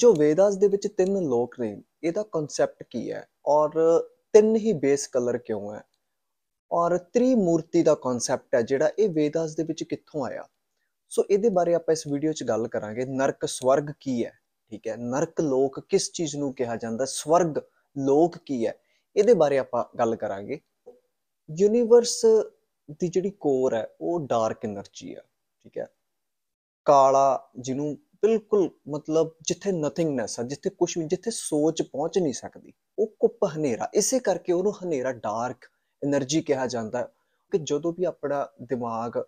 ਜੋ ਵੇਦਾਸ ਦੇ ਵਿੱਚ ਤਿੰਨ ਲੋਕ ਨੇ ਇਹਦਾ ਕਨਸੈਪਟ ਕੀ ਹੈ ਔਰ ਤਿੰਨ ਹੀ ਬੇਸ ਕਲਰ ਕਿਉਂ ਹੈ ਔਰ ਤ੍ਰਿਮੂਰਤੀ ਦਾ ਕਨਸੈਪਟ ਹੈ ਜਿਹੜਾ ਇਹ ਵੇਦਾਸ ਦੇ ਵਿੱਚ ਕਿੱਥੋਂ ਆਇਆ ਸੋ ਇਹਦੇ ਬਾਰੇ ਆਪਾਂ ਇਸ ਵੀਡੀਓ 'ਚ ਗੱਲ ਕਰਾਂਗੇ ਨਰਕ ਸਵਰਗ ਕੀ ਹੈ ਠੀਕ ਹੈ ਨਰਕ ਲੋਕ ਕਿਸ ਚੀਜ਼ ਨੂੰ ਕਿਹਾ ਜਾਂਦਾ ਸਵਰਗ ਲੋਕ ਕੀ ਹੈ ਇਹਦੇ ਬਾਰੇ ਆਪਾਂ ਗੱਲ ਕਰਾਂਗੇ ਯੂਨੀਵਰਸ ਦੀ ਜਿਹੜੀ ਕੋਰ ਹੈ ਉਹ ਡਾਰਕ એનર્ਜੀ ਹੈ ਠੀਕ ਹੈ ਕਾਲਾ ਜਿਹਨੂੰ ਬਿਲਕੁਲ ਮਤਲਬ ਜਿੱਥੇ ਨਥਿੰਗਨੈਸ ਆ ਜਿੱਥੇ ਕੁਝ ਵੀ ਜਿੱਥੇ ਸੋਚ ਪਹੁੰਚ ਨਹੀਂ ਸਕਦੀ ਉਹ ਕੁੱਪ ਹਨੇਰਾ ਇਸੇ ਕਰਕੇ ਉਹਨੂੰ ਹਨੇਰਾ ਡਾਰਕ એનર્ਜੀ ਕਿਹਾ ਜਾਂਦਾ ਹੈ ਕਿ ਜਦੋਂ ਵੀ ਆਪਣਾ ਦਿਮਾਗ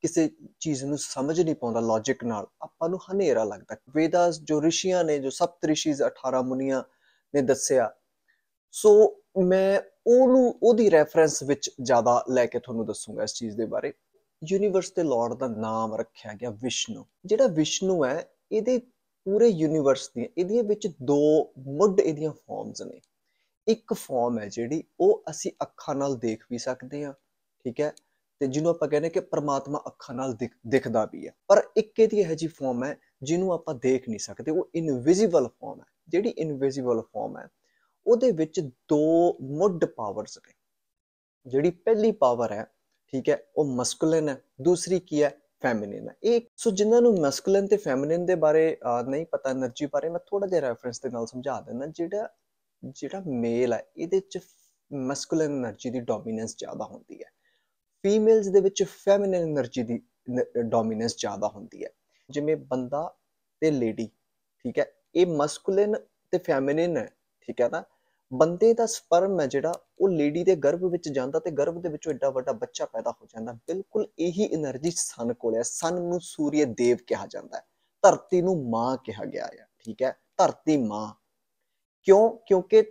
ਕਿਸੇ ਚੀਜ਼ ਨੂੰ ਸਮਝ ਨਹੀਂ ਪਾਉਂਦਾ ਲੌਜੀਕ ਨਾਲ ਆਪਾਂ ਨੂੰ ਹਨੇਰਾ ਲੱਗਦਾ ਵੇਦਾਸ ਜੋ ਰਿਸ਼ੀਆਂ ਨੇ ਜੋ ਸਪਤ ਰਿਸ਼ੀਜ਼ 18 ਮੁਨੀਆਂ ਨੇ ਦੱਸਿਆ ਸੋ ਮੈਂ ਉਹਨੂੰ ਉਹਦੀ ਰੈਫਰੈਂਸ ਵਿੱਚ ਜ਼ਿਆਦਾ ਲੈ ਕੇ ਤੁਹਾਨੂੰ ਦੱਸੂਗਾ ਇਸ ਚੀਜ਼ ਦੇ ਬਾਰੇ ਯੂਨੀਵਰਸ ਦੇ ਲਾਰਡ ਦਾ ਨਾਮ ਰੱਖਿਆ ਗਿਆ ਵਿਸ਼ਨੂੰ ਜਿਹੜਾ ਵਿਸ਼ਨੂੰ ਹੈ ਇਹਦੇ ਪੂਰੇ ਯੂਨੀਵਰਸ ਦੀਆਂ ਇਹਦੇ ਵਿੱਚ ਦੋ ਮੁੱਢ ਇਹਦੀਆਂ ਫਾਰਮਸ ਨੇ ਇੱਕ ਫਾਰਮ ਹੈ ਜਿਹੜੀ ਉਹ ਅਸੀਂ ਅੱਖਾਂ ਨਾਲ ਦੇਖ ਵੀ ਸਕਦੇ ਹਾਂ ਠੀਕ ਹੈ ਤੇ ਜਿਹਨੂੰ ਆਪਾਂ ਕਹਿੰਦੇ ਕਿ ਪ੍ਰਮਾਤਮਾ ਅੱਖਾਂ ਨਾਲ ਦਿਖਦਾ ਵੀ ਹੈ ਪਰ ਇੱਕ ਇਹਦੀ ਇਹ ਜੀ ਫਾਰਮ ਹੈ ਜਿਹਨੂੰ ਆਪਾਂ ਦੇਖ ਨਹੀਂ ਸਕਦੇ ਉਹ ਇਨਵਿਜ਼ੀਬਲ ਫਾਰਮ ਹੈ ਜਿਹੜੀ ਇਨਵਿਜ਼ੀਬਲ ਫਾਰਮ ਹੈ ਉਹਦੇ ਵਿੱਚ ਦੋ ਮੁੱਢ ਪਾਵਰਸ ਨੇ ਜਿਹੜੀ ਪਹਿਲੀ ਪਾਵਰ ਹੈ ਠੀਕ ਹੈ ਉਹ ਮਸਕੂਲਿਨ ਹੈ ਦੂਸਰੀ ਕੀ ਹੈ ਫੈਮਿਨਿਨ ਇਹ ਸੋ ਜਿਨ੍ਹਾਂ ਨੂੰ ਮਸਕੁਲਨ ਤੇ ਫੈਮਿਨਿਨ ਦੇ ਬਾਰੇ ਨਹੀਂ ਪਤਾ એનર્ਜੀ ਬਾਰੇ ਮੈਂ ਥੋੜਾ ਜਿਹਾ ਰੈਫਰੈਂਸ ਦੇ ਨਾਲ ਸਮਝਾ ਦਿੰਦਾ ਜਿਹੜਾ ਜਿਹੜਾ ਮੇਲ ਹੈ ਇਹਦੇ ਚ ਮਸਕੁਲਨ એનર્ਜੀ ਦੀ ਡੋਮੀਨੈਂਸ ਜ਼ਿਆਦਾ ਹੁੰਦੀ ਹੈ ਫੀਮੇਲਸ ਦੇ ਵਿੱਚ ਫੈਮਿਨਿਨ એનર્ਜੀ ਦੀ ਡੋਮੀਨੈਂਸ ਜ਼ਿਆਦਾ ਹੁੰਦੀ ਹੈ ਜਿਵੇਂ ਬੰਦਾ ਤੇ ਲੇਡੀ ਠੀਕ ਹੈ ਇਹ ਮਸਕੁਲਨ ਤੇ ਫੈਮਿਨਿਨ ਹੈ ਠੀਕ ਹੈ ਨਾ ਬੰਦੇ ਦਾ ਸਪਰਮ ਹੈ ਜਿਹੜਾ ਉਹ ਲੇਡੀ ਦੇ ਗਰਭ ਵਿੱਚ ਜਾਂਦਾ ਤੇ ਗਰਭ ਦੇ ਵਿੱਚੋਂ ਐਡਾ ਵੱਡਾ ਬੱਚਾ ਪੈਦਾ ਹੋ ਜਾਂਦਾ ਬਿਲਕੁਲ ਇਹੀ એનર્ਜੀ ਸਨ ਕੋਲ ਹੈ ਸਨ ਨੂੰ ਸੂਰਯ ਦੇਵ ਕਿਹਾ ਜਾਂਦਾ ਹੈ ਧਰਤੀ ਨੂੰ ਮਾਂ ਕਿਹਾ ਗਿਆ ਹੈ ਠੀਕ ਹੈ ਧਰਤੀ ਮਾਂ ਕਿਉਂ ਕਿਉਂਕਿ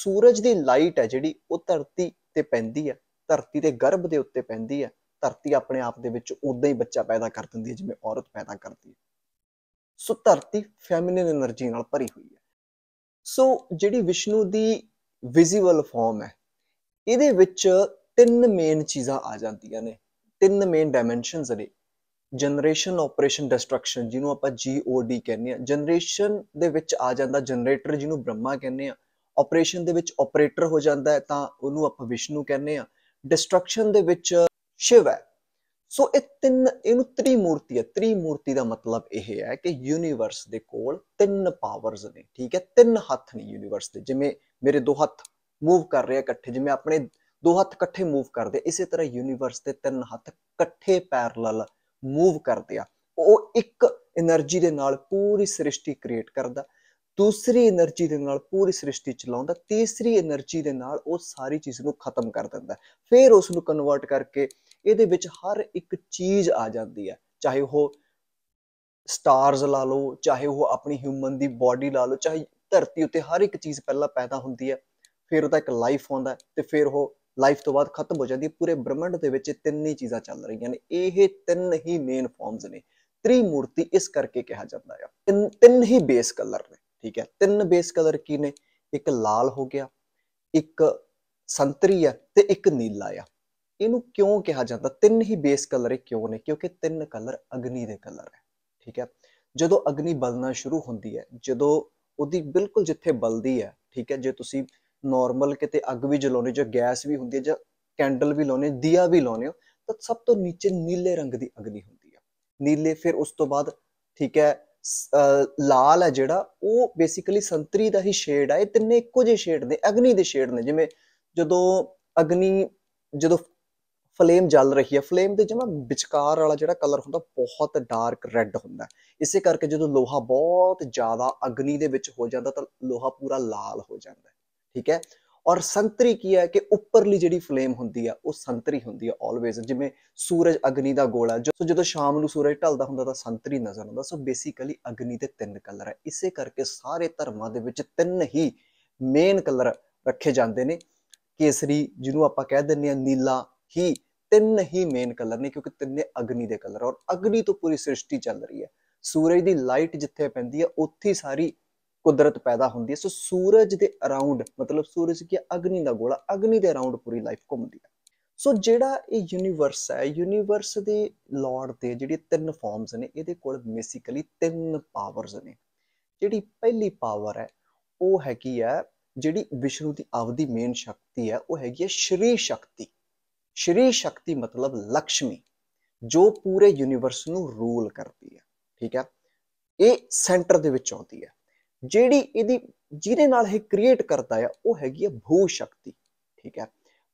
ਸੂਰਜ ਦੀ ਲਾਈਟ ਹੈ ਜਿਹੜੀ ਉਹ ਧਰਤੀ ਤੇ ਪੈਂਦੀ ਹੈ ਧਰਤੀ ਦੇ ਗਰਭ ਦੇ ਉੱਤੇ ਪੈਂਦੀ ਹੈ ਧਰਤੀ ਆਪਣੇ ਆਪ ਦੇ ਵਿੱਚ ਉਦਾਂ ਹੀ ਬੱਚਾ ਪੈਦਾ ਕਰ ਦਿੰਦੀ ਹੈ ਜਿਵੇਂ ਔਰਤ ਪੈਦਾ ਕਰਦੀ ਹੈ ਸੋ ਧਰਤੀ ਫੈਮਿਨਿਨ એનર્ਜੀ ਨਾਲ ਭਰੀ ਹੋਈ ਹੈ ਸੋ ਜਿਹੜੀ ਵਿਸ਼ਨੂੰ ਦੀ ਵਿਜ਼ੀਬਲ ਫਾਰਮ ਹੈ ਇਹਦੇ ਵਿੱਚ ਤਿੰਨ ਮੇਨ ਚੀਜ਼ਾਂ ਆ ਜਾਂਦੀਆਂ ਨੇ ਤਿੰਨ ਮੇਨ ਡਾਈਮੈਂਸ਼ਨਸ ਨੇ ਜਨਰੇਸ਼ਨ ਆਪਰੇਸ਼ਨ ਡਿਸਟਰਕਸ਼ਨ ਜਿਹਨੂੰ ਆਪਾਂ ਜੀਓਡੀ ਕਹਿੰਦੇ ਆ ਜਨਰੇਸ਼ਨ ਦੇ ਵਿੱਚ ਆ ਜਾਂਦਾ ਜਨਰੇਟਰ ਜਿਹਨੂੰ ਬ੍ਰਹਮਾ ਕਹਿੰਦੇ ਆ ਆਪਰੇਸ਼ਨ ਦੇ ਵਿੱਚ ਆਪਰੇਟਰ ਹੋ ਜਾਂਦਾ ਤਾਂ ਉਹਨੂੰ ਆਪਾਂ ਵਿਸ਼ਨੂੰ ਕਹਿੰਦੇ ਆ ਡਿਸਟਰਕਸ਼ਨ ਦੇ ਵਿੱਚ ਸ਼ਿਵ ਹੈ ਸੋ ਇਹ ਤਿੰਨ ਇਹਨੂੰ ਤ੍ਰਿਮੂਰਤੀ ਹੈ ਤ੍ਰਿਮੂਰਤੀ ਦਾ ਮਤਲਬ ਇਹ ਹੈ ਕਿ ਯੂਨੀਵਰਸ ਦੇ ਕੋਲ ਤਿੰਨ ਪਾਵਰਸ ਨੇ ਠੀਕ ਹੈ ਤਿੰਨ ਹੱਥ ਨੇ ਯੂਨੀਵਰਸ ਦੇ ਜਿਵੇਂ ਮੇਰੇ ਦੋ ਹੱਥ ਮੂਵ ਕਰ ਰਹੇ ਇਕੱਠੇ ਜਿਵੇਂ ਆਪਣੇ ਦੋ ਹੱਥ ਇਕੱਠੇ ਮੂਵ ਕਰਦੇ ਇਸੇ ਤਰ੍ਹਾਂ ਯੂਨੀਵਰਸ ਦੇ ਤਿੰਨ ਹੱਥ ਇਕੱਠੇ ਪੈਰਲਲ ਮੂਵ ਕਰਦੇ ਆ ਉਹ ਇੱਕ એનર્ਜੀ ਦੇ ਨਾਲ ਪੂਰੀ ਸ੍ਰਿਸ਼ਟੀ ਕ੍ਰੀਏਟ ਕਰਦਾ ਦੂਸਰੀ એનર્ਜੀ ਦੇ ਨਾਲ ਪੂਰੀ ਸ੍ਰਿਸ਼ਟੀ ਚਲਾਉਂਦਾ ਤੀਸਰੀ એનર્ਜੀ ਦੇ ਨਾਲ ਉਹ ਸਾਰੀ ਚੀਜ਼ ਨੂੰ ਖਤਮ ਕਰ ਦਿੰਦਾ ਫਿਰ ਉਸ ਨੂੰ ਕਨਵਰਟ ਕਰਕੇ ਇਹਦੇ ਵਿੱਚ ਹਰ ਇੱਕ ਚੀਜ਼ ਆ ਜਾਂਦੀ ਹੈ ਚਾਹੇ ਉਹ ਸਟਾਰਸ ਲਾ ਲਓ ਚਾਹੇ ਉਹ ਆਪਣੀ ਹਿਊਮਨ ਦੀ ਬਾਡੀ ਲਾ ਲਓ ਚਾਹੇ ਧਰਤੀ ਉੱਤੇ ਹਰ ਇੱਕ ਚੀਜ਼ ਪਹਿਲਾਂ ਪੈਦਾ ਹੁੰਦੀ ਹੈ ਫਿਰ ਉਹਦਾ ਇੱਕ ਲਾਈਫ ਹੁੰਦਾ ਤੇ ਫਿਰ ਉਹ ਲਾਈਫ ਤੋਂ ਬਾਅਦ ਖਤਮ ਹੋ ਜਾਂਦੀ ਹੈ ਪੂਰੇ ਬ੍ਰਹਮੰਡ ਦੇ ਵਿੱਚ ਤਿੰਨ ਹੀ ਚੀਜ਼ਾਂ ਚੱਲ ਰਹੀਆਂ ਨੇ ਇਹ ਤਿੰਨ ਹੀ ਮੇਨ ਫਾਰਮਸ ਨੇ ਤ੍ਰਿਮੂਰਤੀ ਇਸ ਕਰਕੇ ਕਿਹਾ ਜਾਂਦਾ ਹੈ ਤਿੰਨ ਤਿੰਨ ਹੀ ਬੇਸ ਕਲਰ ਨੇ ਠੀਕ ਹੈ ਤਿੰਨ ਬੇਸ ਕਲਰ ਕੀ ਨੇ ਇੱਕ ਲਾਲ ਹੋ ਗਿਆ ਇੱਕ ਸੰਤਰੀ ਹੈ ਤੇ ਇੱਕ ਨੀਲਾ ਆ ਇਹਨੂੰ ਕਿਉਂ ਕਿਹਾ ਜਾਂਦਾ ਤਿੰਨ ਹੀ ਬੇਸ ਕਲਰ ਕਿਉਂ ਨੇ ਕਿਉਂਕਿ ਤਿੰਨ ਕਲਰ ਅਗਨੀ ਦੇ ਕਲਰ ਹੈ ਠੀਕ ਹੈ ਜਦੋਂ ਅਗਨੀ ਬਲਣਾ ਸ਼ੁਰੂ ਹੁੰਦੀ ਹੈ ਜਦੋਂ ਉਹਦੀ ਬਿਲਕੁਲ ਜਿੱਥੇ ਬਲਦੀ ਹੈ ਠੀਕ ਹੈ ਜੇ ਤੁਸੀਂ ਨਾਰਮਲ ਕਿਤੇ ਅੱਗ ਵੀ ਜਲਾਉਣੀ ਜਾਂ ਗੈਸ ਵੀ ਹੁੰਦੀ ਹੈ ਜਾਂ ਕੈਂਡਲ ਵੀ ਲਾਉਣੇ ਦੀਆ ਵੀ ਲਾਉਣੇ ਹੋ ਤਾਂ ਸਭ ਤੋਂ ਨੀਚੇ ਨੀਲੇ ਰੰਗ ਦੀ ਅਗਨੀ ਹੁੰਦੀ ਹੈ ਨੀਲੇ ਫਿਰ ਉਸ ਤੋਂ ਬਾਅਦ ਠੀਕ ਹੈ ਲਾਲ ਹੈ ਜਿਹੜਾ ਉਹ ਬੇਸਿਕਲੀ ਸੰਤਰੀ ਦਾ ਹੀ ਸ਼ੇਡ ਹੈ ਇਹ ਤਿੰਨੇ ਇੱਕੋ ਜਿਹੇ ਸ਼ੇਡ ਨੇ ਅਗਨੀ ਦੇ ਸ਼ੇਡ ਨੇ ਜਿਵੇਂ ਜਦੋਂ ਅਗਨੀ ਜਦੋਂ ਫਲੇਮ ਜਲ ਰਹੀ ਹੈ ਫਲੇਮ ਦੇ ਜਮਾ ਵਿਚਕਾਰ ਵਾਲਾ ਜਿਹੜਾ ਕਲਰ ਹੁੰਦਾ ਬਹੁਤ ਡਾਰਕ ਰੈੱਡ ਹੁੰਦਾ ਇਸੇ ਕਰਕੇ ਜਦੋਂ ਲੋਹਾ ਬਹੁਤ ਜ਼ਿਆਦਾ ਅਗਨੀ ਦੇ ਵਿੱਚ ਹੋ ਜਾਂਦਾ ਤਾਂ ਲੋਹਾ ਪੂਰਾ ਲਾਲ ਹੋ ਜਾਂਦਾ ਠੀਕ ਹੈ ਔਰ ਸੰਤਰੀ ਕੀ ਹੈ ਕਿ ਉੱਪਰਲੀ ਜਿਹੜੀ ਫਲੇਮ ਹੁੰਦੀ ਆ ਉਹ ਸੰਤਰੀ ਹੁੰਦੀ ਆ ਆਲਵੇਜ਼ ਜਿਵੇਂ ਸੂਰਜ ਅਗਨੀ ਦਾ ਗੋਲਾ ਜੋ ਜਦੋਂ ਸ਼ਾਮ ਨੂੰ ਸੂਰਜ ਢਲਦਾ ਹੁੰਦਾ ਤਾਂ ਸੰਤਰੀ ਨਜ਼ਰ ਆਉਂਦਾ ਸੋ ਬੇਸਿਕਲੀ ਅਗਨੀ ਦੇ ਤਿੰਨ ਕਲਰ ਹੈ ਇਸੇ ਕਰਕੇ ਸਾਰੇ ਧਰਮਾਂ ਦੇ ਵਿੱਚ ਤਿੰਨ ਹੀ ਮੇਨ ਕਲਰ ਰੱਖੇ ਜਾਂਦੇ ਨੇ ਕੇਸਰੀ ਜਿਹਨੂੰ ਆਪਾਂ ਕਹਿ ਦਿੰਦੇ ਆ ਨੀਲਾ ਹੀ ਤਿੰਨ ਹੀ ਮੇਨ ਕਲਰ ਨੇ ਕਿਉਂਕਿ ਤਿੰਨੇ ਅਗਨੀ ਦੇ ਕਲਰ ਔਰ ਅਗਨੀ ਤੋਂ ਪੂਰੀ ਸ੍ਰਿਸ਼ਟੀ ਚੱਲ ਰਹੀ ਹੈ ਸੂਰਜ ਦੀ ਲਾਈਟ ਜਿੱਥੇ ਪੈਂਦੀ ਹੈ ਉੱਥੇ ਸਾਰੀ ਕੁਦਰਤ ਪੈਦਾ ਹੁੰਦੀ ਹੈ ਸੋ ਸੂਰਜ ਦੇ ਅਰਾਊਂਡ ਮਤਲਬ ਸੂਰਜ ਕੀ ਅਗਨੀ ਦਾ ਗੋਲਾ ਅਗਨੀ ਦੇ ਅਰਾਊਂਡ ਪੂਰੀ ਲਾਈਫ ਘੁੰਮਦੀ ਹੈ ਸੋ ਜਿਹੜਾ ਇਹ ਯੂਨੀਵਰਸ ਹੈ ਯੂਨੀਵਰਸ ਦੇ ਲਾਰਡ ਤੇ ਜਿਹੜੀ ਤਿੰਨ ਫਾਰਮਸ ਨੇ ਇਹਦੇ ਕੋਲ ਬੇਸਿਕਲੀ ਤਿੰਨ ਪਾਵਰਸ ਨੇ ਜਿਹੜੀ ਪਹਿਲੀ ਪਾਵਰ ਹੈ ਉਹ ਹੈਗੀ ਹੈ ਜਿਹੜੀ ਵਿਸ਼ਨੂੰ ਦੀ ਆਪਦੀ ਮੇਨ ਸ਼ਕਤੀ ਹੈ ਉਹ ਹੈਗੀ ਹੈ ਸ਼੍ਰੀ ਸ਼ਕਤੀ ਸ਼੍ਰੀ ਸ਼ਕਤੀ ਮਤਲਬ ਲక్ష్ਮੀ ਜੋ ਪੂਰੇ ਯੂਨੀਵਰਸ ਨੂੰ ਰੂਲ ਕਰਦੀ ਹੈ ਠੀਕ ਹੈ ਇਹ ਸੈਂਟਰ ਦੇ ਵਿੱਚ ਆਉਂਦੀ ਹੈ ਜਿਹੜੀ ਇਹਦੀ ਜਿਹਦੇ ਨਾਲ ਇਹ ਕ੍ਰੀਏਟ ਕਰਦਾ ਹੈ ਉਹ ਹੈਗੀ ਹੈ ਭੂ ਸ਼ਕਤੀ ਠੀਕ ਹੈ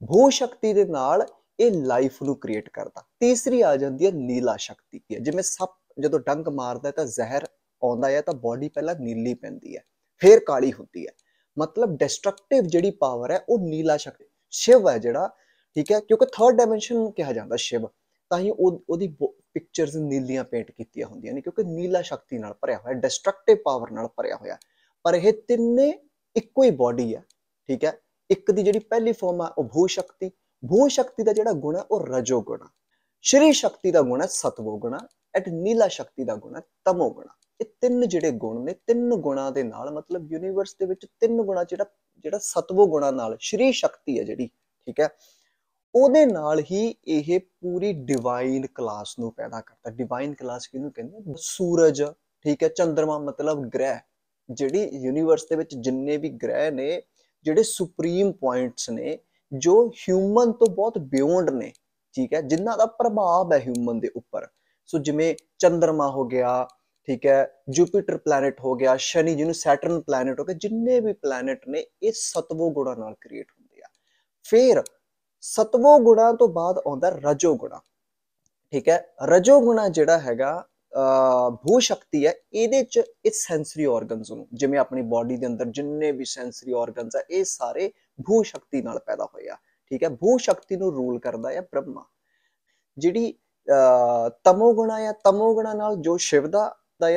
ਭੂ ਸ਼ਕਤੀ ਦੇ ਨਾਲ ਇਹ ਲਾਈਫ ਨੂੰ ਕ੍ਰੀਏਟ ਕਰਦਾ ਤੀਸਰੀ ਆ ਜਾਂਦੀ ਹੈ ਨੀਲਾ ਸ਼ਕਤੀ ਜਿਵੇਂ ਸੱਪ ਜਦੋਂ ਡੰਗ ਮਾਰਦਾ ਤਾਂ ਜ਼ਹਿਰ ਆਉਂਦਾ ਹੈ ਤਾਂ ਬਾਡੀ ਪਹਿਲਾਂ ਨੀਲੀ ਪੈਂਦੀ ਹੈ ਫਿਰ ਕਾਲੀ ਹੁੰਦੀ ਹੈ ਮਤਲਬ ਡਿਸਟਰਕਟਿਵ ਜਿਹੜੀ ਪਾਵਰ ਹੈ ਉਹ ਨੀਲਾ ਸ਼ਕਤੀ ਸ਼ਿਵ ਹੈ ਜਿਹੜਾ ਠੀਕ ਹੈ ਕਿਉਂਕਿ ਥਰਡ ਡਾਈਮੈਂਸ਼ਨ ਕਿਹਾ ਜਾਂਦਾ ਸ਼ਿਵ ਤਾਂ ਹੀ ਉਹਦੀ ਪਿਕਚਰਸ ਨੀਲੀਆਂ ਪੇਂਟ ਕੀਤੀਆਂ ਹੁੰਦੀਆਂ ਨੇ ਕਿਉਂਕਿ ਨੀਲਾ ਸ਼ਕਤੀ ਨਾਲ ਭਰਿਆ ਹੋਇਆ ਡਿਸਟਰਕਟਿਵ ਪਾਵਰ ਨਾਲ ਭਰਿਆ ਹੋਇਆ ਪਰ ਇਹ ਤਿੰਨੇ ਇੱਕੋ ਹੀ ਬਾਡੀ ਆ ਠੀਕ ਹੈ ਇੱਕ ਦੀ ਜਿਹੜੀ ਪਹਿਲੀ ਫਾਰਮ ਆ ਉਹ ਭੂ ਸ਼ਕਤੀ ਭੂ ਸ਼ਕਤੀ ਦਾ ਜਿਹੜਾ ਗੁਣ ਹੈ ਉਹ ਰਜੋ ਗੁਣ ਹੈ ਸ਼੍ਰੀ ਸ਼ਕਤੀ ਦਾ ਗੁਣ ਹੈ ਸਤਵੋ ਗੁਣ ਐਟ ਨੀਲਾ ਸ਼ਕਤੀ ਦਾ ਗੁਣ ਹੈ ਤਮੋ ਗੁਣ ਇਹ ਤਿੰਨ ਜਿਹੜੇ ਗੁਣ ਨੇ ਤਿੰਨ ਗੁਣਾ ਦੇ ਨਾਲ ਮਤਲਬ ਯੂਨੀਵਰਸ ਦੇ ਵਿੱਚ ਤਿੰਨ ਗੁਣਾ ਜਿਹੜਾ ਜਿਹੜਾ ਸਤਵੋ ਗੁਣਾ ਨਾਲ ਸ਼੍ਰੀ ਸ਼ਕਤੀ ਹੈ ਜਿਹੜੀ ਠੀਕ ਹੈ ਉਹਦੇ ਨਾਲ ਹੀ ਇਹ ਪੂਰੀ ਡਿਵਾਈਨ ਕਲਾਸ ਨੂੰ ਪੈਦਾ ਕਰਦਾ ਡਿਵਾਈਨ ਕਲਾਸ ਕਿਹਨੂੰ ਕਹਿੰਦੇ ਸੂਰਜ ਠੀਕ ਹੈ ਚੰ드ਰਮਾ ਮਤਲਬ ਗ੍ਰਹਿ ਜਿਹੜੀ ਯੂਨੀਵਰਸ ਦੇ ਵਿੱਚ ਜਿੰਨੇ ਵੀ ਗ੍ਰਹਿ ਨੇ ਜਿਹੜੇ ਸੁਪਰੀਮ ਪੁਆਇੰਟਸ ਨੇ ਜੋ ਹਿਊਮਨ ਤੋਂ ਬਹੁਤ ਬਿਯੋਂਡ ਨੇ ਠੀਕ ਹੈ ਜਿਨ੍ਹਾਂ ਦਾ ਪ੍ਰਭਾਵ ਹੈ ਹਿਊਮਨ ਦੇ ਉੱਪਰ ਸੋ ਜਿਵੇਂ ਚੰ드ਰਮਾ ਹੋ ਗਿਆ ਠੀਕ ਹੈ ਜੁਪੀਟਰ ਪਲੈਨਟ ਹੋ ਗਿਆ ਸ਼ਨੀ ਜਿਹਨੂੰ ਸੈਟਰਨ ਪਲੈਨਟ ਹੋ ਗਿਆ ਜਿੰਨੇ ਵੀ ਪਲੈਨਟ ਨੇ ਇਹ ਸਤਵੋ ਗੁਣਾ ਨਾਲ ਕ੍ਰੀਏਟ ਹੁੰਦੇ ਆ ਫਿਰ ਸਤਵੋ ਗੁਣਾ ਤੋਂ ਬਾਅਦ ਆਉਂਦਾ ਰਜੋ ਗੁਣਾ ਠੀਕ ਹੈ ਰਜੋ ਗੁਣਾ ਜਿਹੜਾ ਹੈਗਾ ਭੂ ਸ਼ਕਤੀ ਹੈ ਇਹਦੇ ਚ ਇਸ ਸੈਂਸਰੀ ਆਰਗਨਸ ਨੂੰ ਜਿਵੇਂ ਆਪਣੀ ਬਾਡੀ ਦੇ ਅੰਦਰ ਜਿੰਨੇ ਵੀ ਸੈਂਸਰੀ ਆਰਗਨਸ ਆ ਇਹ ਸਾਰੇ ਭੂ ਸ਼ਕਤੀ ਨਾਲ ਪੈਦਾ ਹੋਏ ਆ ਠੀਕ ਹੈ ਭੂ ਸ਼ਕਤੀ ਨੂੰ ਰੂਲ ਕਰਦਾ ਹੈ ਬ੍ਰਹਮਾ ਜਿਹੜੀ ਤਮੋ ਗੁਣਾ ਜਾਂ ਤਮੋ ਗੁਣਾ ਨਾਲ ਜੋ ਸ਼ਿਵ ਦਾ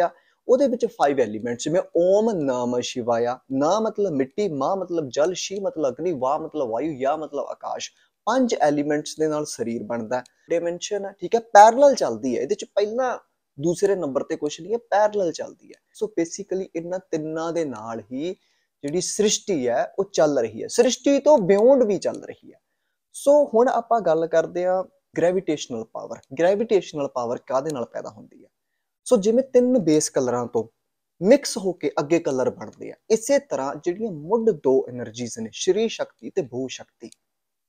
ਆ ਉਹਦੇ ਵਿੱਚ 5 ਐਲੀਮੈਂਟਸ ਜਿਵੇਂ ਓਮ ਨਾਮ ਸ਼ਿਵਾਇਆ ਨਾ ਮਤਲਬ ਮਿੱਟੀ ਮਾ ਮਤਲਬ ਜਲ ਸ਼ੀ ਮਤਲਬ ਅਗਨੀ ਵਾ ਮਤਲਬ ਵਾਯੂ ਯਾ ਮਤਲਬ ਆਕਾਸ਼ ਪੰਜ ਐਲੀਮੈਂਟਸ ਦੇ ਨਾਲ ਸਰੀਰ ਬਣਦਾ ਡਾਈਮੈਂਸ਼ਨ ਹੈ ਠੀਕ ਹੈ ਪੈਰਲਲ ਚੱਲਦੀ ਹੈ ਇਹਦੇ ਚ ਪਹਿਲਾ ਦੂਸਰੇ ਨੰਬਰ ਤੇ ਕੁਝ ਨਹੀਂ ਹੈ ਪੈਰਲਲ ਚੱਲਦੀ ਹੈ ਸੋ ਬੇਸਿਕਲੀ ਇਹਨਾਂ ਤਿੰਨਾਂ ਦੇ ਨਾਲ ਹੀ ਜਿਹੜੀ ਸ੍ਰਿਸ਼ਟੀ ਹੈ ਉਹ ਚੱਲ ਰਹੀ ਹੈ ਸ੍ਰਿਸ਼ਟੀ ਤੋਂ ਬਿਉਂਡ ਵੀ ਚੱਲ ਰਹੀ ਹੈ ਸੋ ਹੁਣ ਆਪਾਂ ਗੱਲ ਕਰਦੇ ਆ ਗ੍ਰੈਵਿਟੇਸ਼ਨਲ ਪਾਵਰ ਗ੍ਰੈਵਿਟੇਸ਼ਨਲ ਪਾਵਰ ਕਾਦੇ ਨਾਲ ਪੈਦਾ ਹੁੰਦੀ ਹੈ ਸੋ ਜਿਵੇਂ ਤਿੰਨ ਬੇਸ ਕਲਰਾਂ ਤੋਂ ਮਿਕਸ ਹੋ ਕੇ ਅੱਗੇ ਕਲਰ ਬਣਦੇ ਆ ਇਸੇ ਤਰ੍ਹਾਂ ਜਿਹੜੀਆਂ ਮੁੱਢ ਦੋ એનર્ਜੀਜ਼ ਨੇ ਸ਼੍ਰੀ ਸ਼ਕਤੀ ਤੇ ਭੂ ਸ਼ਕਤੀ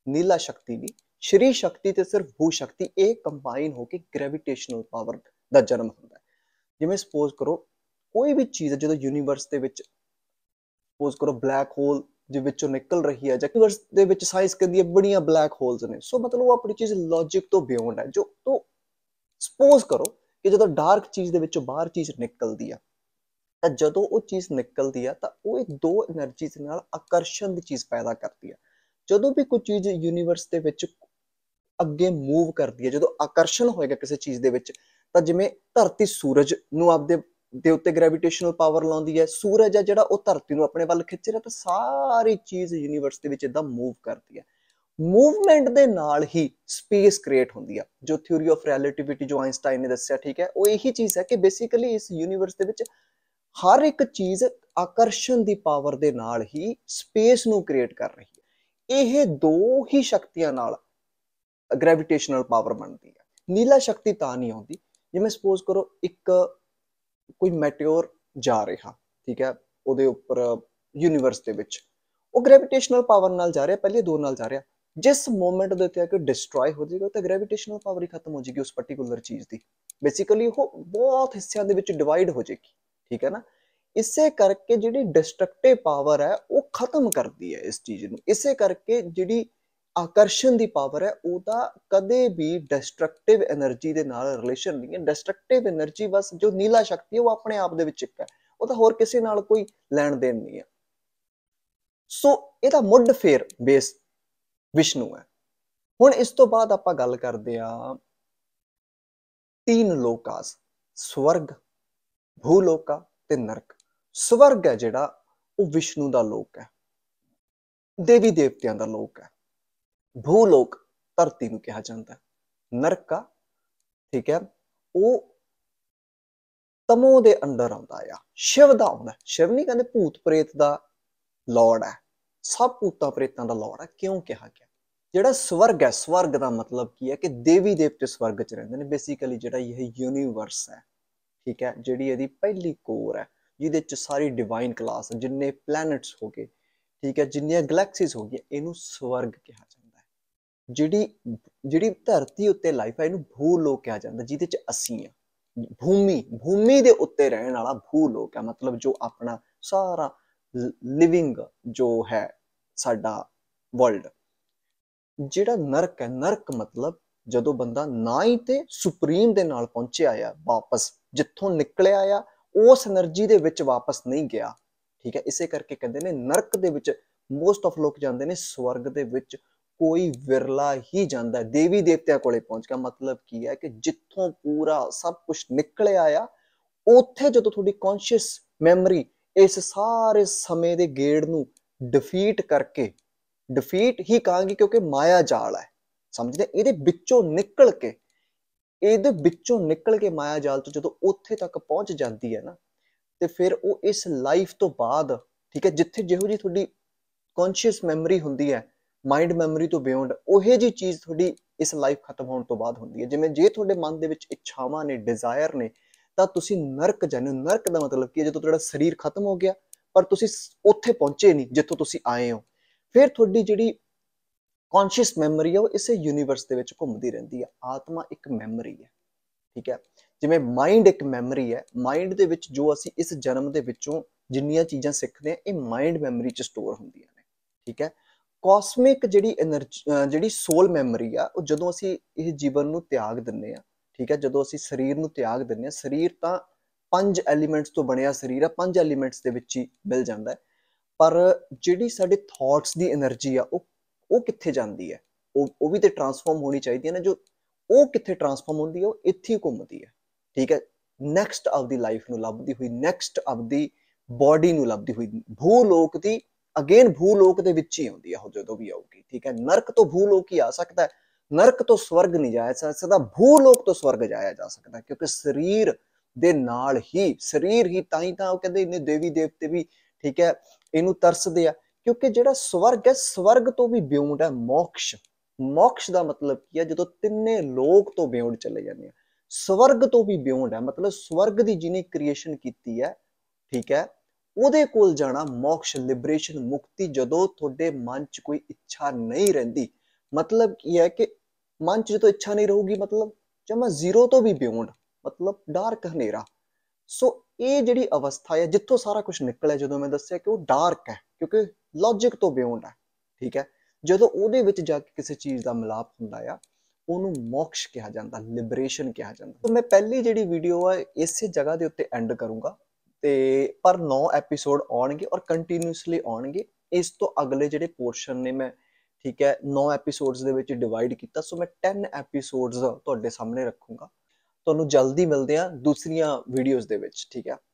ਨੀਲਾ ਸ਼ਕਤੀ ਵੀ ਸ਼੍ਰੀ ਸ਼ਕਤੀ ਤੇ ਸਿਰਫ ਭੂ ਸ਼ਕਤੀ ਇਹ ਕੰਬਾਈਨ ਹੋ ਕੇ ਗ੍ਰੈਵਿਟੇਸ਼ਨਲ ਪਾਵਰ ਦਾ ਜਨਮ ਹੁੰਦਾ ਹੈ ਜਿਵੇਂ ਸਪੋਜ਼ ਕਰੋ ਕੋਈ ਵੀ ਚੀਜ਼ ਜਦੋਂ ਯੂਨੀਵਰਸ ਦੇ ਵਿੱਚ ਸਪੋਜ਼ ਕਰੋ ਬਲੈਕ ਹੋਲ ਦੇ ਵਿੱਚੋਂ ਨਿਕਲ ਰਹੀ ਹੈ ਜਾਂ ਯੂਨੀਵਰਸ ਦੇ ਵਿੱਚ ਸਾਇੰਸ ਕਹਿੰਦੀ ਹੈ ਬੜੀਆਂ ਬਲੈਕ ਹੋਲਸ ਨੇ ਸੋ ਮਤਲਬ ਉਹ ਆਪਣੀ ਚੀਜ਼ ਲੌਜੀਕ ਤੋਂ ਬਿਯੋਂਡ ਹੈ ਜੋ ਤੋਂ ਸਪੋਜ਼ ਕਰੋ ਕਿ ਜਦੋਂ ਡਾਰਕ ਚੀਜ਼ ਦੇ ਵਿੱਚੋਂ ਬਾਹਰ ਚੀਜ਼ ਨਿਕਲਦੀ ਆ ਤਾਂ ਜਦੋਂ ਉਹ ਚੀਜ਼ ਨਿਕਲਦੀ ਆ ਤਾਂ ਉਹ ਇੱਕ ਦੋ એનર્ਜੀਜ਼ ਨਾਲ ਆਕਰਸ਼ਣ ਦੀ ਚੀਜ਼ ਪੈਦਾ ਕਰਦੀ ਆ ਜਦੋਂ ਵੀ ਕੋਈ ਚੀਜ਼ ਯੂਨੀਵਰਸ ਦੇ ਵਿੱਚ ਅੱਗੇ ਮੂਵ ਕਰਦੀ ਹੈ ਜਦੋਂ ਆਕਰਸ਼ਣ ਹੋਏਗਾ ਕਿਸੇ ਚੀਜ਼ ਦੇ ਵਿੱਚ ਤਾਂ ਜਿਵੇਂ ਧਰਤੀ ਸੂਰਜ ਨੂੰ ਆਪਦੇ ਦੇ ਉੱਤੇ ਗ੍ਰੈਵਿਟੇਸ਼ਨਲ ਪਾਵਰ ਲਾਉਂਦੀ ਹੈ ਸੂਰਜ ਹੈ ਜਿਹੜਾ ਉਹ ਧਰਤੀ ਨੂੰ ਆਪਣੇ ਵੱਲ ਖਿੱਚ ਰਿਹਾ ਤਾਂ ਸਾਰੀ ਚੀਜ਼ ਯੂਨੀਵਰਸ ਦੇ ਵਿੱਚ ਇਦਾਂ ਮੂਵ ਕਰਦੀ ਹੈ ਮੂਵਮੈਂਟ ਦੇ ਨਾਲ ਹੀ ਸਪੇਸ ਕ੍ਰੀਏਟ ਹੁੰਦੀ ਆ ਜੋ ਥਿਊਰੀ ਆਫ ਰਿਲੇਟੀਵਿਟੀ ਜੋ ਆਇਨਸਟਾਈਨ ਨੇ ਦੱਸਿਆ ਠੀਕ ਹੈ ਉਹ ਇਹੀ ਚੀਜ਼ ਹੈ ਕਿ ਬੇਸਿਕਲੀ ਇਸ ਯੂਨੀਵਰਸ ਦੇ ਵਿੱਚ ਹਰ ਇੱਕ ਚੀਜ਼ ਆਕਰਸ਼ਣ ਦੀ ਪਾਵਰ ਦੇ ਨਾਲ ਹੀ ਸਪੇਸ ਨੂੰ ਕ੍ਰੀਏਟ ਕਰ ਰਹੀ ਹੈ ਇਹ ਦੋ ਹੀ ਸ਼ਕਤੀਆਂ ਨਾਲ ਗ੍ਰੈਵਿਟੇਸ਼ਨਲ ਪਾਵਰ ਬਣਦੀ ਹੈ ਨੀਲਾ ਸ਼ਕਤੀ ਤਾਂ ਨਹੀਂ ਆਉਂਦੀ ਜਿਵੇਂ ਸਪੋਜ਼ ਕਰੋ ਇੱਕ ਕੋਈ ਮੈਟਿਓਰ ਜਾ ਰਿਹਾ ਠੀਕ ਹੈ ਉਹਦੇ ਉੱਪਰ ਯੂਨੀਵਰਸ ਦੇ ਵਿੱਚ ਉਹ ਗ੍ਰੈਵਿਟੇਸ਼ਨਲ ਪਾਵਰ ਨਾਲ ਜਾ ਰਿਹਾ ਪਹਿਲੇ ਦੋ ਨਾਲ ਜਾ ਰਿਹਾ ਜਿਸ ਮੂਮੈਂਟ ਦੇ ਉੱਤੇ ਆ ਕੇ ਡਿਸਟਰੋਏ ਹੋ ਜਾਏਗਾ ਤਾਂ ਗ੍ਰੈਵਿਟੇਸ਼ਨਲ ਪਾਵਰ ਹੀ ਖਤਮ ਹੋ ਜਾਏਗੀ ਉਸ ਪਾਰਟਿਕੂਲਰ ਚੀਜ਼ ਦੀ ਬੇਸਿਕਲੀ ਉਹ ਬਹੁਤ ਹਿੱਸਿਆਂ ਦੇ ਵਿੱਚ ਡਿਵਾਈਡ ਹੋ ਜਾਏਗੀ ਠੀਕ ਹੈ ਨਾ ਇਸੇ ਕਰਕੇ ਜਿਹੜੀ ਡਿਸਟਰਕਟਿਵ ਪਾਵਰ ਹੈ ਉਹ ਖਤਮ ਕਰਦੀ ਹੈ ਇਸ ਚੀਜ਼ ਨੂੰ ਇਸੇ ਕਰਕੇ ਜਿਹੜੀ ਆਕਰਸ਼ਣ ਦੀ ਪਾਵਰ ਹੈ ਉਹਦਾ ਕਦੇ ਵੀ ਡਿਸਟਰਕਟਿਵ એનર્ਜੀ ਦੇ ਨਾਲ ਰਿਲੇਸ਼ਨ ਨਹੀਂ ਹੈ ਡਿਸਟਰਕਟਿਵ એનર્ਜੀ ਬਸ ਜੋ ਨੀਲਾ ਸ਼ਕਤੀ ਹੈ ਉਹ ਆਪਣੇ ਆਪ ਦੇ ਵਿੱਚ ਇੱਕ ਹੈ ਉਹ ਤਾਂ ਹੋਰ ਕਿਸੇ ਨਾਲ ਕੋਈ ਲੈਣ ਦੇਣ ਨਹੀਂ ਹੈ ਸੋ ਇਹਦਾ ਮੁੱਢ ਫੇਰ ਬੇਸ ਵਿਸ਼ਨੂੰ ਹੈ ਹੁਣ ਇਸ ਤੋਂ ਬਾਅਦ ਆਪਾਂ ਗੱਲ ਕਰਦੇ ਆ ਤਿੰਨ ਲੋਕਾਸ ਸਵਰਗ ਭੂ ਲੋਕਾ ਤੇ ਨਰਕ ਸਵਰਗ ਹੈ ਜਿਹੜਾ ਉਹ ਵਿਸ਼ਨੂੰ ਦਾ ਲੋਕ ਹੈ ਦੇਵੀ ਦੇਵਤਿਆਂ ਦਾ ਲੋਕ ਹੈ ਭੂ ਲੋਕ ਧਰਤੀ ਨੂੰ ਕਿਹਾ ਜਾਂਦਾ ਹੈ ਨਰਕ ਆ ਠੀਕ ਹੈ ਉਹ ਤਮੋ ਦੇ ਅੰਦਰ ਆਉਂਦਾ ਆ ਸ਼ਿਵ ਦਾ ਆਉਂਦਾ ਸ਼ਿਵ ਨਹੀਂ ਕਹਿੰਦੇ ਭੂਤ ਪ੍ਰੇਤ ਦਾ ਲਾਰਡ ਹੈ ਸਭ ਭੂਤਾਂ ਪ੍ਰੇਤਾਂ ਦਾ ਲਾਰਡ ਹੈ ਕਿਉਂ ਕਿਹਾ ਗਿਆ ਜਿਹੜਾ ਸਵਰਗ ਹੈ ਸਵਰਗ ਦਾ ਮਤਲਬ ਕੀ ਹੈ ਕਿ ਦੇਵੀ ਦੇਵਤੇ ਸਵਰਗ 'ਚ ਰਹਿੰਦੇ ਨੇ ਬੇਸਿਕਲੀ ਜਿਹੜਾ ਇਹ ਯੂਨੀਵਰਸ ਹੈ ਠੀਕ ਹੈ ਜਿਹੜੀ ਇਹਦੀ ਪਹਿਲੀ ਕੋਰ ਹੈ ਜਿਹਦੇ ਚ ਸਾਰੀ ਡਿਵਾਈਨ ਕਲਾਸ ਜਿੰਨੇ ਪਲੈਨਟਸ ਹੋ ਗਏ ਠੀਕ ਹੈ ਜਿੰਨੀਆਂ ਗੈਲੈਕਸੀਜ਼ ਹੋ ਗਈਆਂ ਇਹਨੂੰ ਸਵਰਗ ਕਿਹਾ ਜਾਂਦਾ ਹੈ ਜਿਹੜੀ ਜਿਹੜੀ ਧਰਤੀ ਉੱਤੇ ਲਾਈਫ ਹੈ ਇਹਨੂੰ ਭੂ ਲੋਕ ਕਿਹਾ ਜਾਂਦਾ ਜਿਹਦੇ ਚ ਅਸੀਂ ਆ ਭੂਮੀ ਭੂਮੀ ਦੇ ਉੱਤੇ ਰਹਿਣ ਵਾਲਾ ਭੂ ਲੋਕ ਹੈ ਮਤਲਬ ਜੋ ਆਪਣਾ ਸਾਰਾ ਲਿਵਿੰਗ ਜੋ ਹੈ ਸਾਡਾ ਵਰਲਡ ਜਿਹੜਾ ਨਰਕ ਹੈ ਨਰਕ ਮਤਲਬ ਜਦੋਂ ਬੰਦਾ ਨਾ ਹੀ ਤੇ ਸੁਪਰੀਮ ਦੇ ਨਾਲ ਪਹੁੰਚਿਆ ਆ ਵਾਪਸ ਜਿੱਥੋਂ ਨਿਕਲਿਆ ਆ ਉਸ એનર્ਜੀ ਦੇ ਵਿੱਚ ਵਾਪਸ ਨਹੀਂ ਗਿਆ ਠੀਕ ਹੈ ਇਸੇ ਕਰਕੇ ਕਹਿੰਦੇ ਨੇ ਨਰਕ ਦੇ ਵਿੱਚ ਮੋਸਟ ਆਫ ਲੋਕ ਜਾਂਦੇ ਨੇ ਸਵਰਗ ਦੇ ਵਿੱਚ ਕੋਈ ਵਿਰਲਾ ਹੀ ਜਾਂਦਾ ਦੇਵੀ ਦੇਵਤਿਆਂ ਕੋਲੇ ਪਹੁੰਚ ਗਿਆ ਮਤਲਬ ਕੀ ਹੈ ਕਿ ਜਿੱਥੋਂ ਪੂਰਾ ਸਭ ਕੁਝ ਨਿਕਲਿਆ ਆ ਉੱਥੇ ਜਦੋਂ ਤੁਹਾਡੀ ਕੌਨਸ਼ੀਅਸ ਮੈਮਰੀ ਇਸ ਸਾਰੇ ਸਮੇਂ ਦੇ ਗੇੜ ਨੂੰ ਡਿਫੀਟ ਕਰਕੇ ਡਿਫੀਟ ਹੀ ਕਹਾਂਗੇ ਕਿਉਂਕਿ ਮਾਇਆ ਜਾਲ ਹੈ ਸਮਝਦੇ ਇਹਦੇ ਵਿੱਚੋਂ ਨਿਕਲ ਕੇ ਇਹਦੇ ਵਿੱਚੋਂ ਨਿਕਲ ਕੇ ਮਾਇਆ ਜਾਲ ਤੋਂ ਜਦੋਂ ਉੱਥੇ ਤੱਕ ਪਹੁੰਚ ਜਾਂਦੀ ਹੈ ਨਾ ਤੇ ਫਿਰ ਉਹ ਇਸ ਲਾਈਫ ਤੋਂ ਬਾਅਦ ਠੀਕ ਹੈ ਜਿੱਥੇ ਜਿਹੋ ਜੀ ਤੁਹਾਡੀ ਕੌਨਸ਼ੀਅਸ ਮੈਮਰੀ ਹੁੰਦੀ ਹੈ ਮਾਈਂਡ ਮੈਮਰੀ ਤੋਂ ਬਿਯੋਂਡ ਉਹੇ ਜੀ ਚੀਜ਼ ਤੁਹਾਡੀ ਇਸ ਲਾਈਫ ਖਤਮ ਹੋਣ ਤੋਂ ਬਾਅਦ ਹੁੰਦੀ ਹੈ ਜਿਵੇਂ ਜੇ ਤੁਹਾਡੇ ਮਨ ਦੇ ਵਿੱਚ ਇੱਛਾਵਾਂ ਨੇ ਡਿਜ਼ਾਇਰ ਨੇ ਤਾਂ ਤੁਸੀਂ ਨਰਕ ਜਾਂਦੇ ਨਰਕ ਦਾ ਮਤਲਬ ਕੀ ਹੈ ਜਦੋਂ ਤੁਹਾਡਾ ਸਰੀਰ ਖਤਮ ਹੋ ਗਿਆ ਪਰ ਤੁਸੀਂ ਉੱਥੇ ਪਹੁੰਚੇ ਨਹੀਂ ਜਿੱਥੋਂ ਤੁਸੀਂ ਆਏ ਹੋ ਫਿਰ ਤੁਹਾਡੀ ਜਿਹੜੀ ਕੌਨਸ਼ੀਅਸ ਮੈਮਰੀ ਉਹ ਇਸੇ ਯੂਨੀਵਰਸ ਦੇ ਵਿੱਚ ਘੁੰਮਦੀ ਰਹਿੰਦੀ ਆ ਆਤਮਾ ਇੱਕ ਮੈਮਰੀ ਹੈ ਠੀਕ ਹੈ ਜਿਵੇਂ ਮਾਈਂਡ ਇੱਕ ਮੈਮਰੀ ਹੈ ਮਾਈਂਡ ਦੇ ਵਿੱਚ ਜੋ ਅਸੀਂ ਇਸ ਜਨਮ ਦੇ ਵਿੱਚੋਂ ਜਿੰਨੀਆਂ ਚੀਜ਼ਾਂ ਸਿੱਖਦੇ ਆ ਇਹ ਮਾਈਂਡ ਮੈਮਰੀ 'ਚ ਸਟੋਰ ਹੁੰਦੀਆਂ ਨੇ ਠੀਕ ਹੈ ਕਾਸਮਿਕ ਜਿਹੜੀ એનર્ਜੀ ਜਿਹੜੀ ਸੋਲ ਮੈਮਰੀ ਆ ਉਹ ਜਦੋਂ ਅਸੀਂ ਇਹ ਜੀਵਨ ਨੂੰ ਤਿਆਗ ਦਿੰਨੇ ਆ ਠੀਕ ਹੈ ਜਦੋਂ ਅਸੀਂ ਸਰੀਰ ਨੂੰ ਤਿਆਗ ਦਿੰਨੇ ਆ ਸਰੀਰ ਤਾਂ ਪੰਜ ਐਲੀਮੈਂਟਸ ਤੋਂ ਬਣਿਆ ਸਰੀਰ ਆ ਪੰਜ ਐਲੀਮੈਂਟਸ ਦੇ ਵਿੱਚ ਹੀ ਮਿਲ ਜਾਂਦਾ ਹੈ ਪਰ ਜਿਹੜੀ ਸਾਡੇ ਥੌਟਸ ਦੀ એનર્ਜੀ ਆ ਉਹ ਉਹ ਕਿੱਥੇ ਜਾਂਦੀ ਹੈ ਉਹ ਉਹ ਵੀ ਤੇ ਟਰਾਂਸਫਾਰਮ ਹੋਣੀ ਚਾਹੀਦੀ ਹੈ ਨਾ ਜੋ ਉਹ ਕਿੱਥੇ ਟਰਾਂਸਫਾਰਮ ਹੁੰਦੀ ਹੈ ਉਹ ਇੱਥੇ ਘੁੰਮਦੀ ਹੈ ਠੀਕ ਹੈ ਨੈਕਸਟ ਆਫ ਦੀ ਲਾਈਫ ਨੂੰ ਲੱਭਦੀ ਹੋਈ ਨੈਕਸਟ ਆਫ ਦੀ ਬਾਡੀ ਨੂੰ ਲੱਭਦੀ ਹੋਈ ਭੂ ਲੋਕ ਦੀ ਅਗੇਨ ਭੂ ਲੋਕ ਦੇ ਵਿੱਚ ਹੀ ਆਉਂਦੀ ਹੈ ਉਹ ਜਦੋਂ ਵੀ ਆਉਗੀ ਠੀਕ ਹੈ ਨਰਕ ਤੋਂ ਭੂ ਲੋਕ ਹੀ ਆ ਸਕਦਾ ਹੈ ਨਰਕ ਤੋਂ ਸਵਰਗ ਨਹੀਂ ਜਾਇਆ ਜਾ ਸਕਦਾ ਭੂ ਲੋਕ ਤੋਂ ਸਵਰਗ ਜਾਇਆ ਜਾ ਸਕਦਾ ਕਿਉਂਕਿ ਸਰੀਰ ਦੇ ਨਾਲ ਹੀ ਸਰੀਰ ਹੀ ਤਾਂ ਹੀ ਤਾਂ ਉਹ ਕਹਿੰਦੇ ਇਹਨੇ ਦੇਵੀ ਦੇਵਤੇ ਵੀ ਠੀਕ ਹੈ ਇਹਨੂੰ ਤਰਸਦੇ ਆ ਕਿਉਂਕਿ ਜਿਹੜਾ ਸਵਰਗ ਹੈ ਸਵਰਗ ਤੋਂ ਵੀ ਬਿਉਂਡ ਹੈ ਮੋਕਸ਼ ਮੋਕਸ਼ ਦਾ ਮਤਲਬ ਕੀ ਹੈ ਜਦੋਂ ਤਿੰਨੇ ਲੋਕ ਤੋਂ ਬਿਉਂਡ ਚਲੇ ਜਾਂਦੇ ਆ ਸਵਰਗ ਤੋਂ ਵੀ ਬਿਉਂਡ ਹੈ ਮਤਲਬ ਸਵਰਗ ਦੀ ਜਿਹਨੇ ਕ੍ਰੀਏਸ਼ਨ ਕੀਤੀ ਹੈ ਠੀਕ ਹੈ ਉਹਦੇ ਕੋਲ ਜਾਣਾ ਮੋਕਸ਼ ਲਿਬਰੇਸ਼ਨ ਮੁਕਤੀ ਜਦੋਂ ਤੁਹਾਡੇ ਮਨ 'ਚ ਕੋਈ ਇੱਛਾ ਨਹੀਂ ਰਹਿੰਦੀ ਮਤਲਬ ਕੀ ਹੈ ਕਿ ਮਨ 'ਚ ਜਦੋਂ ਇੱਛਾ ਨਹੀਂ ਰਹੂਗੀ ਮਤਲਬ ਜਮਾ ਜ਼ੀਰੋ ਤੋਂ ਵੀ ਬਿਉਂਡ ਮਤਲਬ ਡਾਰਕ ਹਨੇਰਾ ਸੋ ਇਹ ਜਿਹੜੀ ਅਵਸਥਾ ਹੈ ਜਿੱਥੋਂ ਸਾਰਾ ਕੁਝ ਨਿਕਲਿਆ ਜਦੋਂ ਮੈਂ ਦੱਸਿਆ ਕਿ ਉਹ ਡਾਰਕ ਹੈ ਕਿਉਂਕਿ ਲੌਜੀਕ ਤੋਂ ਬਿਯੋਂਡ ਹੈ ਠੀਕ ਹੈ ਜਦੋਂ ਉਹਦੇ ਵਿੱਚ ਜਾ ਕੇ ਕਿਸੇ ਚੀਜ਼ ਦਾ ਮਿਲਾਪ ਹੁੰਦਾ ਆ ਉਹਨੂੰ ਮੋਕਸ਼ ਕਿਹਾ ਜਾਂਦਾ ਲਿਬਰੇਸ਼ਨ ਕਿਹਾ ਜਾਂਦਾ ਤਾਂ ਮੈਂ ਪਹਿਲੀ ਜਿਹੜੀ ਵੀਡੀਓ ਆ ਇਸੇ ਜਗ੍ਹਾ ਦੇ ਉੱਤੇ ਐਂਡ ਕਰੂੰਗਾ ਤੇ ਪਰ 9 ਐਪੀਸੋਡ ਆਉਣਗੇ ਔਰ ਕੰਟੀਨਿਊਸਲੀ ਆਉਣਗੇ ਇਸ ਤੋਂ ਅਗਲੇ ਜਿਹੜੇ ਪੋਰਸ਼ਨ ਨੇ ਮੈਂ ਠੀਕ ਹੈ 9 ਐਪੀਸੋਡਸ ਦੇ ਵਿੱਚ ਡਿਵਾਈਡ ਕੀਤਾ ਸੋ ਮੈਂ 10 ਐਪੀਸੋਡਸ ਤੁਹਾਡੇ ਸਾਹਮਣੇ ਰੱਖੂੰਗਾ ਤੁਹਾਨੂੰ ਜਲਦੀ ਮਿਲਦੇ ਆ ਦੂਸਰੀਆਂ ਵੀਡੀਓਜ਼ ਦੇ ਵਿੱਚ ਠੀਕ ਹੈ